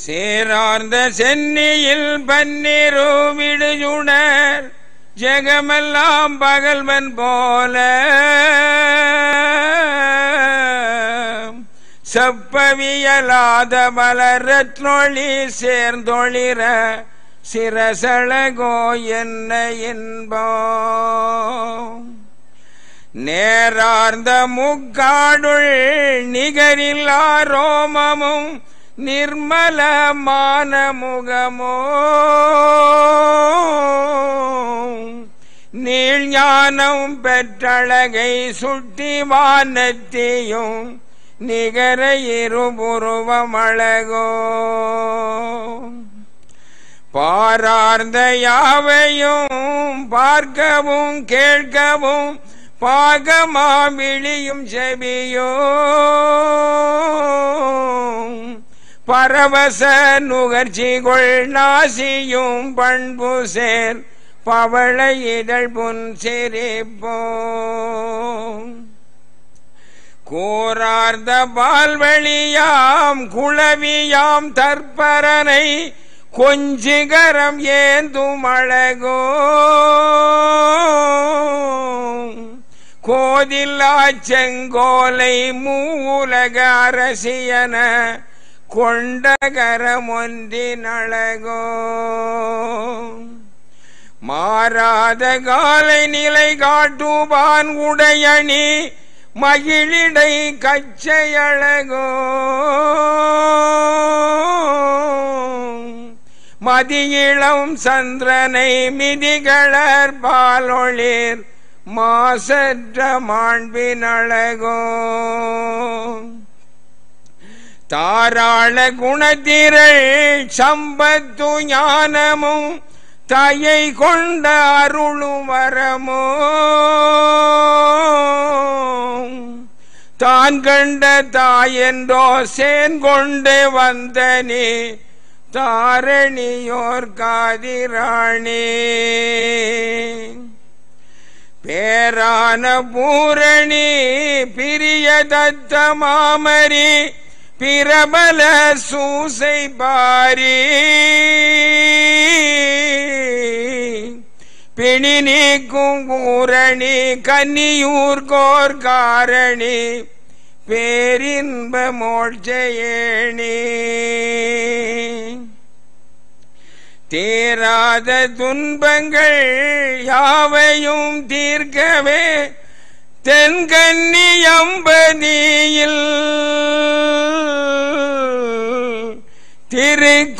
சேரார்ந்த சென்னியில் பன்னிரூமிடுஜுணர் ஜெகமெல்லாம் பகல்வன் போல செப்பவியலாத மலரத்னொழி சேர்ந்தொழிர சிரசழகோ என்ன என்போ நேரார்ந்த முக்காடுள் நிகரில்லா ரோமமும் நிர்மலமான முகமோ நீள் ஞானம் பெற்றழகை சுட்டி வானத்தையும் நிகர இருபுருவமழகோ பாரார்ந்த யாவையும் பார்க்கவும் கேட்கவும் பாகமாவிழியும் செவியோ பரவச கொள் நாசியும் பண்பு சேர் பவள இதழ் புன் சிரிப்போ கோரார்ந்த பால்வழியாம் குளவியாம் தற்பரனை கொஞ்சிகரம் ஏந்தும் அழகோ கோதில்லா செங்கோலை மூலக அரசியன கொண்டகரமொன்றினழகோ மாறாத காலை நிலை காட்டுவான் உடையணி மகிழிடை கச்சையழகோ மதியிளம் சந்திரனை மிதிகளர் பாலொளிர் மாசற்ற மாண்பின் அழகோ தாராள குணத்திரள் சம்பத்து ஞானமும் தயை கொண்ட அருளும் வரமோ தான் கண்ட தாயென்றோ சேன் கொண்டு வந்தனே தாரணியோர் காதிராணி பேரான பூரணி பிரிய தத்த மாமரி பிரபல சூசை பாரி பிணி நீக்கும் ஊரணி கன்னியூர் கோர்காரணி பேரின்ப மோட்சேணி தேராத துன்பங்கள் யாவையும் தீர்க்கவே தென்கன்னியம்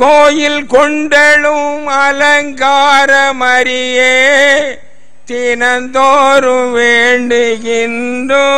கோயில் கொண்டெழும் அலங்காரமறியே தினந்தோறும் வேண்டுகின்றோ